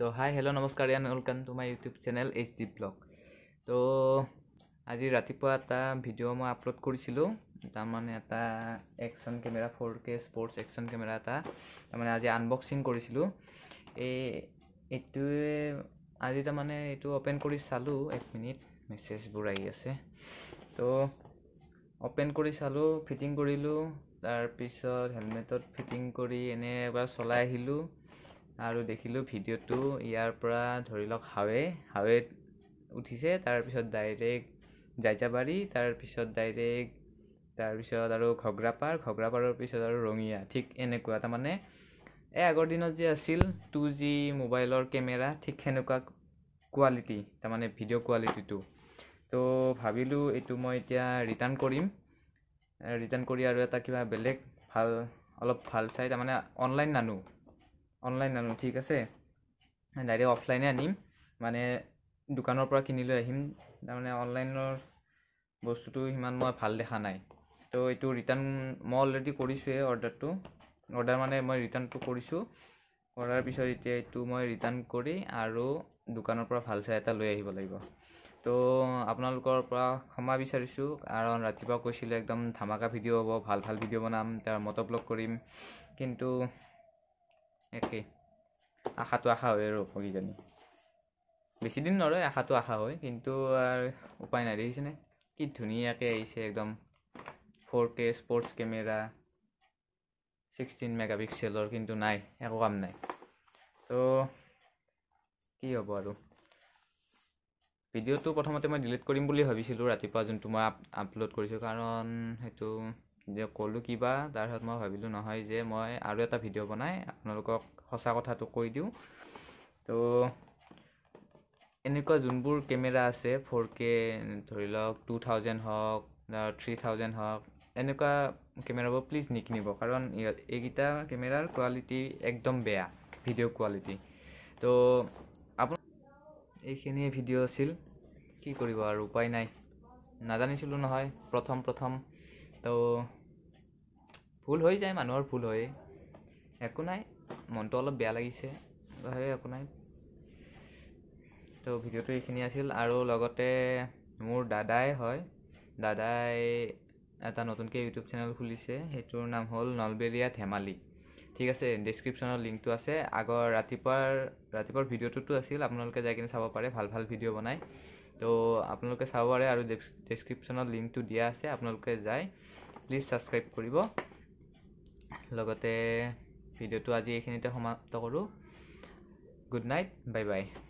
তো hi hello' নমস্কাৰ ইয়ান welcome to my YouTube channel H D vlog তো আজি ৰাতিপুৱা এটা ভিডিঅ' মই আপলোড কৰিছিলোঁ তাৰমানে এটা action camera four K sports action camera এটা তাৰমানে আজি আনবক্সিং কৰিছিলোঁ এই এইটোৱে আজি তাৰমানে এইটো অ'পেন কৰি চালোঁ এক মিনিট মেছেজবোৰ আহি আছে তো অ'পেন কৰি চালোঁ ফিটিং কৰিলোঁ তাৰপিছত হেলমেটত ফিটিং কৰি এনে এবাৰ চলাই আহিলোঁ আৰু দেখিলোঁ ভিডিঅ'টো ইয়াৰ পৰা ধৰি লওক হাৱে হাৱেত উঠিছে তাৰপিছত ডাইৰেক্ট জাইজাবাৰী তাৰপিছত ডাইৰেক্ট তাৰপিছত আৰু ঘগ্ৰাপাৰ ঘগ্ৰাপাৰৰ পিছত আৰু ৰঙিয়া ঠিক এনেকুৱা তাৰমানে এই আগৰ দিনত যে আছিল টু জি মোবাইলৰ কেমেৰা ঠিক সেনেকুৱা কোৱালিটি তাৰমানে ভিডিঅ' কোৱালিটিটো তো ভাবিলোঁ এইটো মই এতিয়া ৰিটাৰ্ণ কৰিম ৰিটাৰ্ণ কৰি আৰু এটা কিবা বেলেগ ভাল অলপ ভাল চাই তাৰমানে অনলাইন নানো অনলাইন আনো ঠিক আছে ডাইৰেক্ট অফলাইনে আনিম মানে দোকানৰ পৰা কিনি লৈ আহিম তাৰমানে অনলাইনৰ বস্তুটো সিমান মই ভাল দেখা নাই তো এইটো ৰিটাৰ্ণ মই অলৰেডি কৰিছোঁৱেই অৰ্ডাৰটো অৰ্ডাৰ মানে মই ৰিটাৰ্ণটো কৰিছোঁ কৰাৰ পিছত এতিয়া এইটো মই ৰিটাৰ্ণ কৰি আৰু দোকানৰ পৰা ভাল চাই এটা লৈ আহিব লাগিব তো আপোনালোকৰ পৰা ক্ষমা বিচাৰিছোঁ কাৰণ ৰাতিপুৱা কৈছিলোঁ একদম ধামাকা ভিডিঅ' হ'ব ভাল ভাল ভিডিঅ' বনাম তাৰ মটব্লগ কৰিম কিন্তু একেই আশাটো আশা হয় আৰু ভগীজনী বেছিদিন নৰয় আশাটো আশা হয় কিন্তু আৰু উপায় নাই দেখিছেনে কি ধুনীয়াকৈ আহিছে একদম four K sports camera sixteen mega পিক্সেলৰ কিন্তু নাই একো কাম নাই তো কি হ'ব আৰু ভিডিঅ'টো প্ৰথমতে মই ডিলিট কৰিম বুলি ভাবিছিলোঁ ৰাতিপুৱা যোনটো মই আপ আপলোড কৰিছোঁ কাৰণ সেইটো যে ক'লোঁ কিবা তাৰপিছত মই ভাবিলোঁ নহয় যে মই আৰু এটা ভিডিঅ' বনাই আপোনালোকক সঁচা কথাটো কৈ দিওঁ তো এনেকুৱা যোনবোৰ কেমেৰা আছে ফ'ৰ কে ধৰি লওক টু থাউজেণ্ড হওক থ্ৰী থাউজেণ্ড হওক এনেকুৱা কেমেৰাবোৰ প্লিজ নিকিনিব কাৰণ এইকেইটা কেমেৰাৰ কোৱালিটি একদম বেয়া ভিডিঅ' কোৱালিটি তো আপোন এইখিনিয়ে ভিডিঅ' আছিল কি কৰিব আৰু উপায় নাই নাজানিছিলোঁ নহয় প্ৰথম প্ৰথম তো ভুল হৈ যায় মানুহৰ ভুল হয় একো নাই মনটো অলপ বেয়া লাগিছে হয় একো নাই তো ভিডিঅ'টো এইখিনি আছিল আৰু লগতে মোৰ দাদাই হয় দাদাই এটা নতুনকৈ ইউটিউব চেনেল খুলিছে সেইটোৰ নাম হ'ল নলবেৰীয়া ধেমালি ঠিক আছে ডিছক্ৰিপশ্যনৰ লিংকটো আছে আগৰ ৰাতিপুৱাৰ ৰাতিপুৱাৰ ভিডিঅ'টোতো আছিল আপোনালোকে যাই কিনে চাব পাৰে ভাল ভাল ভিডিঅ' বনায় তো আপোনালোকে চাব পাৰে আৰু ডেছক্ৰিপশ্যনত লিংকটো দিয়া আছে আপোনালোকে যায় প্লিজ ছাবস্ক্ৰাইব কৰিব লগতে ভিডিঅ'টো আজি এইখিনিতে সমাপ্ত কৰোঁ গুড নাইট বাই বাই